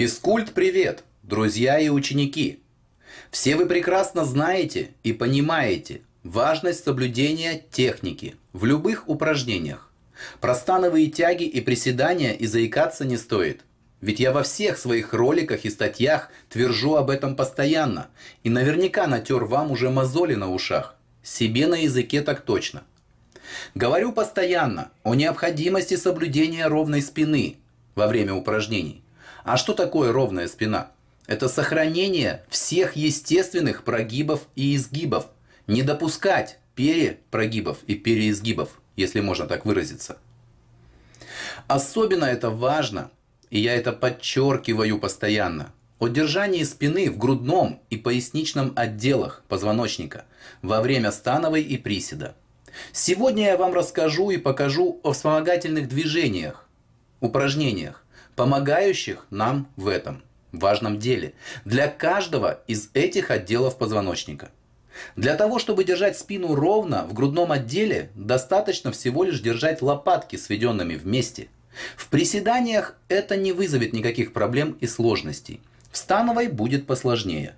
Физкульт привет, друзья и ученики! Все вы прекрасно знаете и понимаете важность соблюдения техники в любых упражнениях. Про становые тяги и приседания и заикаться не стоит. Ведь я во всех своих роликах и статьях твержу об этом постоянно и наверняка натер вам уже мозоли на ушах. Себе на языке так точно. Говорю постоянно о необходимости соблюдения ровной спины во время упражнений – а что такое ровная спина? Это сохранение всех естественных прогибов и изгибов. Не допускать перепрогибов и переизгибов, если можно так выразиться. Особенно это важно, и я это подчеркиваю постоянно, удержание спины в грудном и поясничном отделах позвоночника во время становой и приседа. Сегодня я вам расскажу и покажу о вспомогательных движениях, упражнениях, помогающих нам в этом важном деле для каждого из этих отделов позвоночника. Для того, чтобы держать спину ровно в грудном отделе, достаточно всего лишь держать лопатки сведенными вместе. В приседаниях это не вызовет никаких проблем и сложностей. В становой будет посложнее.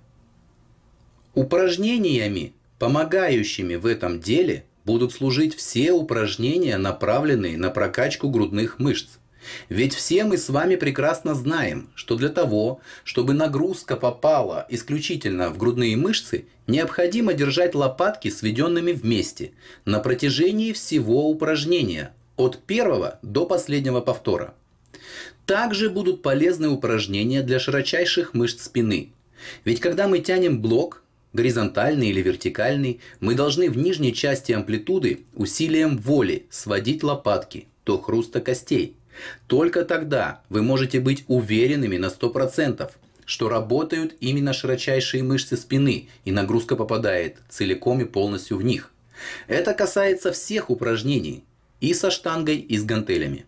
Упражнениями, помогающими в этом деле, будут служить все упражнения, направленные на прокачку грудных мышц. Ведь все мы с вами прекрасно знаем, что для того, чтобы нагрузка попала исключительно в грудные мышцы, необходимо держать лопатки сведенными вместе на протяжении всего упражнения, от первого до последнего повтора. Также будут полезны упражнения для широчайших мышц спины. Ведь когда мы тянем блок, горизонтальный или вертикальный, мы должны в нижней части амплитуды усилием воли сводить лопатки до хруста костей – только тогда вы можете быть уверенными на 100%, что работают именно широчайшие мышцы спины и нагрузка попадает целиком и полностью в них. Это касается всех упражнений и со штангой, и с гантелями.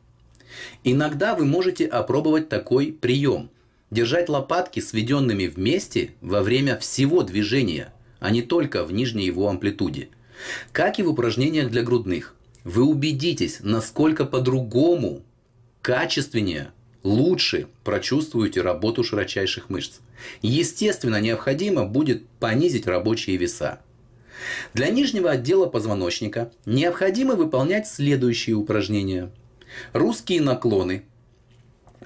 Иногда вы можете опробовать такой прием. Держать лопатки сведенными вместе во время всего движения, а не только в нижней его амплитуде. Как и в упражнениях для грудных. Вы убедитесь, насколько по-другому качественнее, лучше прочувствуете работу широчайших мышц. Естественно, необходимо будет понизить рабочие веса. Для нижнего отдела позвоночника необходимо выполнять следующие упражнения. Русские наклоны.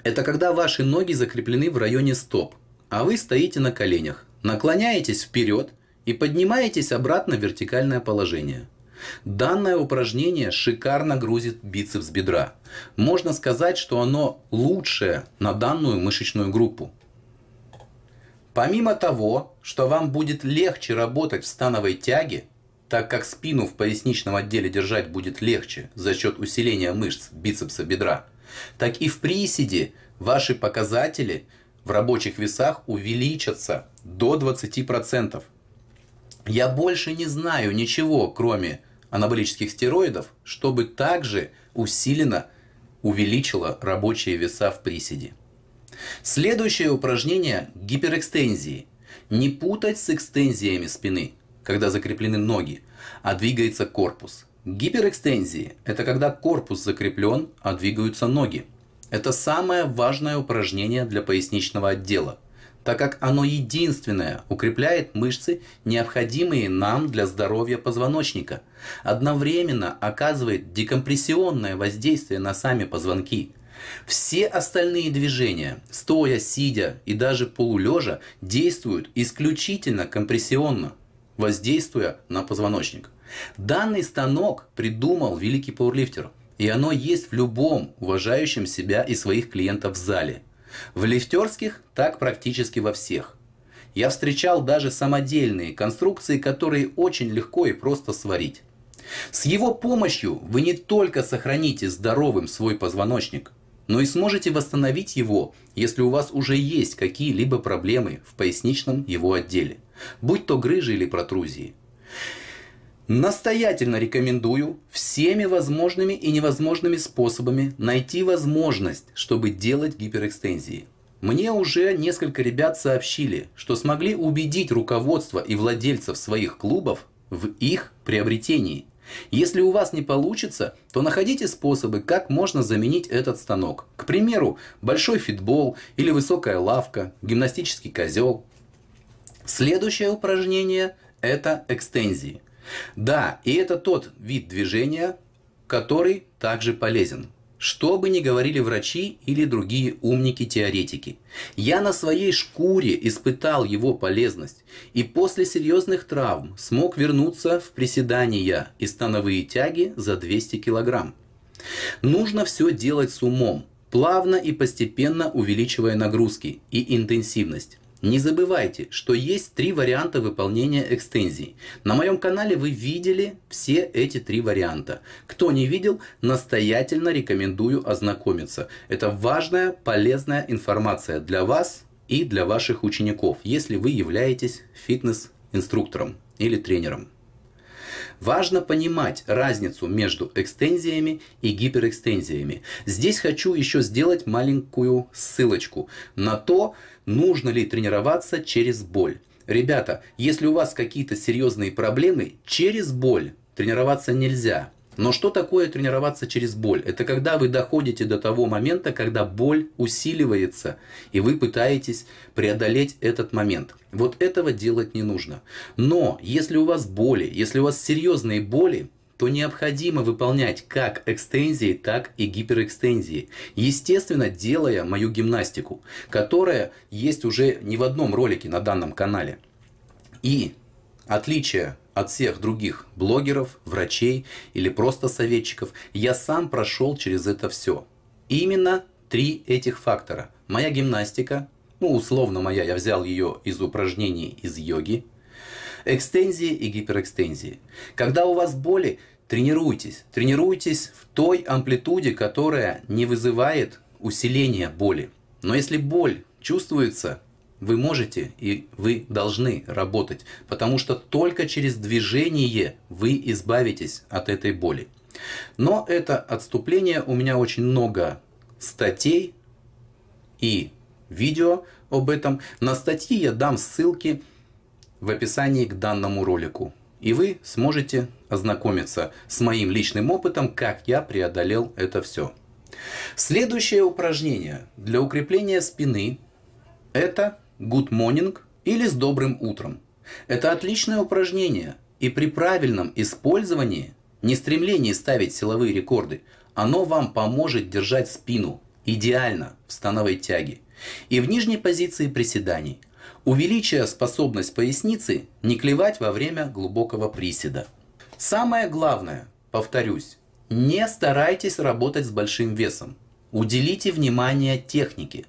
Это когда ваши ноги закреплены в районе стоп, а вы стоите на коленях, наклоняетесь вперед и поднимаетесь обратно в вертикальное положение – Данное упражнение шикарно грузит бицепс бедра. Можно сказать, что оно лучшее на данную мышечную группу. Помимо того, что вам будет легче работать в становой тяге, так как спину в поясничном отделе держать будет легче за счет усиления мышц бицепса бедра, так и в приседе ваши показатели в рабочих весах увеличатся до 20%. Я больше не знаю ничего, кроме анаболических стероидов, чтобы также усиленно увеличило рабочие веса в приседе. Следующее упражнение – гиперэкстензии. Не путать с экстензиями спины, когда закреплены ноги, а двигается корпус. Гиперэкстензии – это когда корпус закреплен, а двигаются ноги. Это самое важное упражнение для поясничного отдела – так как оно единственное укрепляет мышцы, необходимые нам для здоровья позвоночника, одновременно оказывает декомпрессионное воздействие на сами позвонки. Все остальные движения, стоя, сидя и даже полулежа, действуют исключительно компрессионно, воздействуя на позвоночник. Данный станок придумал великий пауэрлифтер, и оно есть в любом уважающем себя и своих клиентов зале – в лифтерских так практически во всех. Я встречал даже самодельные конструкции, которые очень легко и просто сварить. С его помощью вы не только сохраните здоровым свой позвоночник, но и сможете восстановить его, если у вас уже есть какие-либо проблемы в поясничном его отделе, будь то грыжи или протрузии. Настоятельно рекомендую всеми возможными и невозможными способами найти возможность, чтобы делать гиперэкстензии. Мне уже несколько ребят сообщили, что смогли убедить руководство и владельцев своих клубов в их приобретении. Если у вас не получится, то находите способы, как можно заменить этот станок. К примеру, большой фитбол или высокая лавка, гимнастический козел. Следующее упражнение – это экстензии – да, и это тот вид движения, который также полезен. Что бы ни говорили врачи или другие умники-теоретики, я на своей шкуре испытал его полезность и после серьезных травм смог вернуться в приседания и становые тяги за 200 килограмм. Нужно все делать с умом, плавно и постепенно увеличивая нагрузки и интенсивность. Не забывайте, что есть три варианта выполнения экстензий. На моем канале вы видели все эти три варианта. Кто не видел, настоятельно рекомендую ознакомиться. Это важная, полезная информация для вас и для ваших учеников, если вы являетесь фитнес-инструктором или тренером. Важно понимать разницу между экстензиями и гиперэкстензиями. Здесь хочу еще сделать маленькую ссылочку на то, нужно ли тренироваться через боль. Ребята, если у вас какие-то серьезные проблемы, через боль тренироваться нельзя. Но что такое тренироваться через боль? Это когда вы доходите до того момента, когда боль усиливается, и вы пытаетесь преодолеть этот момент. Вот этого делать не нужно. Но если у вас боли, если у вас серьезные боли, то необходимо выполнять как экстензии, так и гиперэкстензии. Естественно, делая мою гимнастику, которая есть уже не в одном ролике на данном канале. И отличие от всех других блогеров, врачей или просто советчиков. Я сам прошел через это все. Именно три этих фактора. Моя гимнастика, ну условно моя, я взял ее из упражнений из йоги, экстензии и гиперэкстензии. Когда у вас боли, тренируйтесь. Тренируйтесь в той амплитуде, которая не вызывает усиления боли. Но если боль чувствуется, вы можете и вы должны работать, потому что только через движение вы избавитесь от этой боли. Но это отступление, у меня очень много статей и видео об этом. На статьи я дам ссылки в описании к данному ролику. И вы сможете ознакомиться с моим личным опытом, как я преодолел это все. Следующее упражнение для укрепления спины – это good morning или с добрым утром. Это отличное упражнение, и при правильном использовании, не стремлении ставить силовые рекорды, оно вам поможет держать спину идеально в становой тяге и в нижней позиции приседаний, увеличивая способность поясницы не клевать во время глубокого приседа. Самое главное, повторюсь, не старайтесь работать с большим весом. Уделите внимание технике,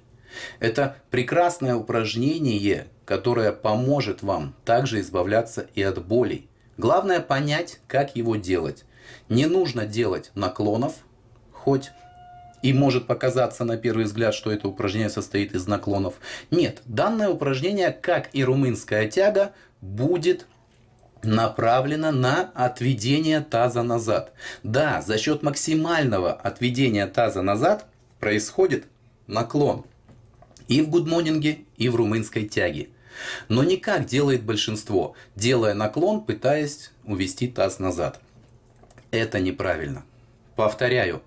это прекрасное упражнение, которое поможет вам также избавляться и от болей. Главное понять, как его делать. Не нужно делать наклонов, хоть и может показаться на первый взгляд, что это упражнение состоит из наклонов. Нет, данное упражнение, как и румынская тяга, будет направлено на отведение таза назад. Да, за счет максимального отведения таза назад происходит наклон – и в гудмонинге, и в румынской тяге. Но не как делает большинство, делая наклон, пытаясь увести таз назад. Это неправильно. Повторяю,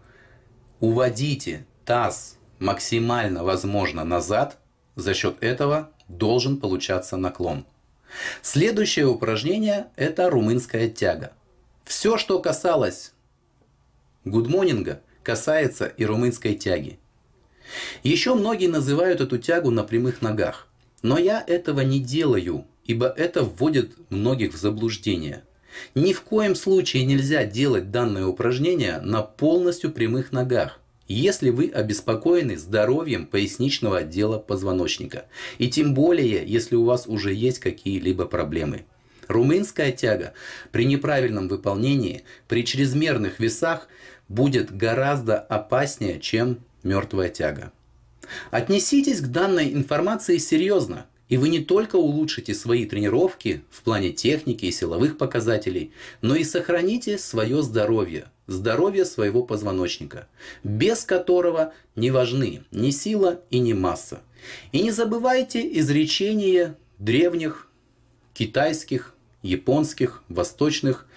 уводите таз максимально возможно назад, за счет этого должен получаться наклон. Следующее упражнение – это румынская тяга. Все, что касалось гудмонинга, касается и румынской тяги – еще многие называют эту тягу на прямых ногах. Но я этого не делаю, ибо это вводит многих в заблуждение. Ни в коем случае нельзя делать данное упражнение на полностью прямых ногах, если вы обеспокоены здоровьем поясничного отдела позвоночника, и тем более, если у вас уже есть какие-либо проблемы. Румынская тяга при неправильном выполнении, при чрезмерных весах будет гораздо опаснее, чем мертвая тяга. Отнеситесь к данной информации серьезно, и вы не только улучшите свои тренировки в плане техники и силовых показателей, но и сохраните свое здоровье, здоровье своего позвоночника, без которого не важны ни сила и ни масса. И не забывайте изречение древних китайских, японских, восточных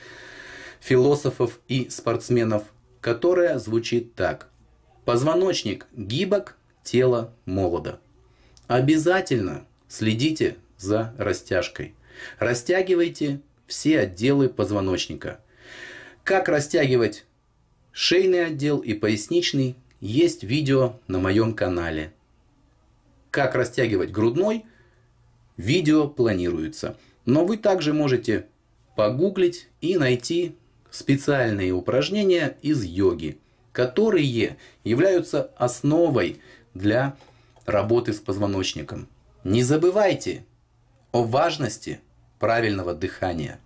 философов и спортсменов, которое звучит так – Позвоночник гибок, тело молодо. Обязательно следите за растяжкой. Растягивайте все отделы позвоночника. Как растягивать шейный отдел и поясничный, есть видео на моем канале. Как растягивать грудной, видео планируется. Но вы также можете погуглить и найти специальные упражнения из йоги – которые являются основой для работы с позвоночником. Не забывайте о важности правильного дыхания.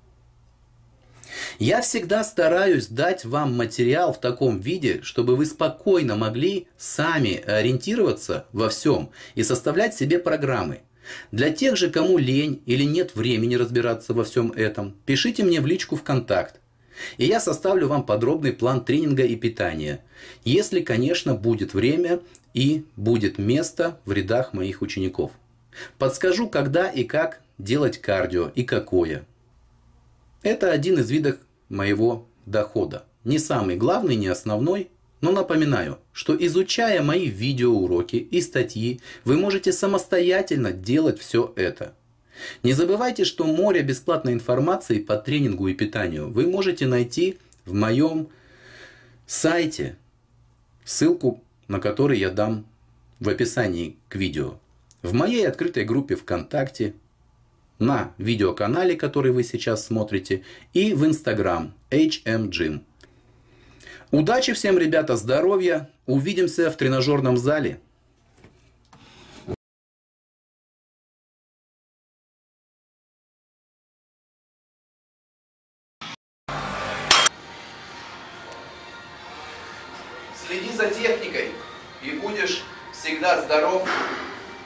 Я всегда стараюсь дать вам материал в таком виде, чтобы вы спокойно могли сами ориентироваться во всем и составлять себе программы. Для тех же, кому лень или нет времени разбираться во всем этом, пишите мне в личку ВКонтакт и я составлю вам подробный план тренинга и питания, если, конечно, будет время и будет место в рядах моих учеников. Подскажу, когда и как делать кардио и какое. Это один из видов моего дохода. Не самый главный, не основной, но напоминаю, что изучая мои видеоуроки и статьи, вы можете самостоятельно делать все это – не забывайте, что море бесплатной информации по тренингу и питанию вы можете найти в моем сайте, ссылку на который я дам в описании к видео, в моей открытой группе ВКонтакте, на видеоканале, который вы сейчас смотрите, и в Инстаграм HMGym. Удачи всем, ребята, здоровья. Увидимся в тренажерном зале. следи за техникой, и будешь всегда здоров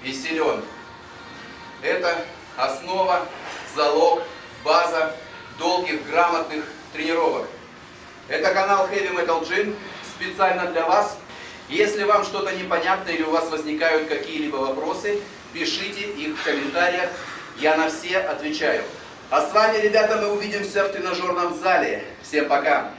и силен. Это основа, залог, база долгих грамотных тренировок. Это канал Heavy Metal Gym специально для вас. Если вам что-то непонятно или у вас возникают какие-либо вопросы, пишите их в комментариях, я на все отвечаю. А с вами, ребята, мы увидимся в тренажерном зале. Всем пока!